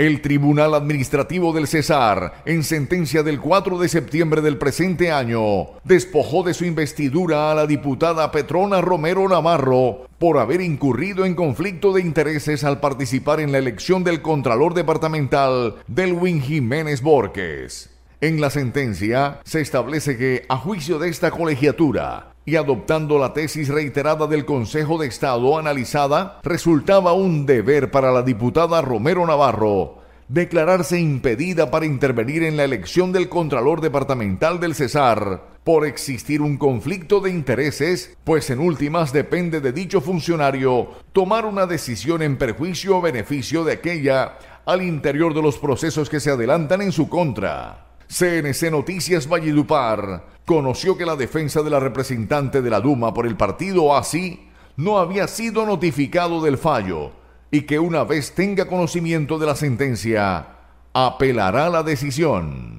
El Tribunal Administrativo del Cesar, en sentencia del 4 de septiembre del presente año, despojó de su investidura a la diputada Petrona Romero Navarro por haber incurrido en conflicto de intereses al participar en la elección del Contralor Departamental Delwin Jiménez Borges. En la sentencia se establece que, a juicio de esta colegiatura, y adoptando la tesis reiterada del Consejo de Estado analizada, resultaba un deber para la diputada Romero Navarro declararse impedida para intervenir en la elección del Contralor Departamental del Cesar por existir un conflicto de intereses, pues en últimas depende de dicho funcionario tomar una decisión en perjuicio o beneficio de aquella al interior de los procesos que se adelantan en su contra. CNC Noticias Valledupar conoció que la defensa de la representante de la Duma por el partido así no había sido notificado del fallo y que una vez tenga conocimiento de la sentencia, apelará la decisión.